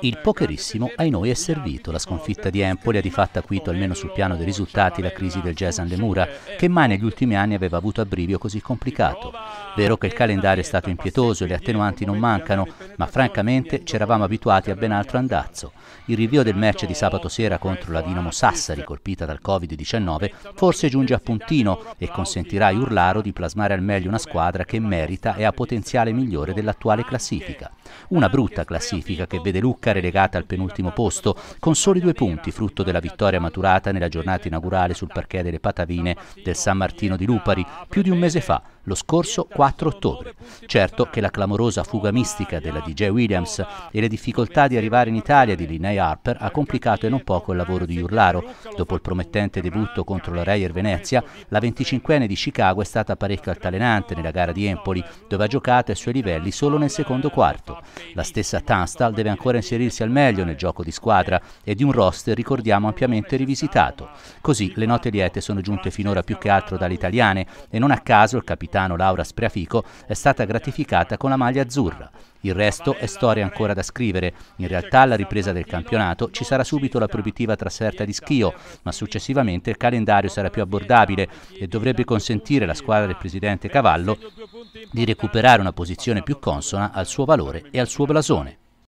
Il pocherissimo ai noi è servito. La sconfitta di Empoli ha di fatto acuito almeno sul piano dei risultati la crisi del Gesan Lemura, che mai negli ultimi anni aveva avuto abbrivio così complicato. Vero che il calendario è stato impietoso e le attenuanti non mancano, ma francamente ci eravamo abituati a ben altro andazzo. Il rinvio del match di sabato sera contro la Dinamo Sassari, colpita dal Covid-19, forse giunge a puntino e consentirà ai Urlaro di plasmare al meglio una squadra che merita e ha potenziale migliore dell'attuale classifica. Una brutta classifica che vede Lucca relegata al penultimo posto, con soli due punti, frutto della vittoria maturata nella giornata inaugurale sul parquet delle Patavine del San Martino di Lupari, più di un mese fa, lo scorso 4 4 ottobre. Certo che la clamorosa fuga mistica della DJ Williams e le difficoltà di arrivare in Italia di Linnea Harper ha complicato e non poco il lavoro di Urlaro. Dopo il promettente debutto contro la Reyer Venezia, la 25enne di Chicago è stata parecchio altalenante nella gara di Empoli, dove ha giocato ai suoi livelli solo nel secondo quarto. La stessa Tunstall deve ancora inserirsi al meglio nel gioco di squadra e di un roster ricordiamo ampiamente rivisitato. Così le note liete sono giunte finora più che altro dalle italiane e non a caso il capitano Laura Spreafini Fico è stata gratificata con la maglia azzurra. Il resto è storia ancora da scrivere. In realtà alla ripresa del campionato ci sarà subito la proibitiva trasferta di Schio, ma successivamente il calendario sarà più abbordabile e dovrebbe consentire alla squadra del presidente Cavallo di recuperare una posizione più consona al suo valore e al suo blasone.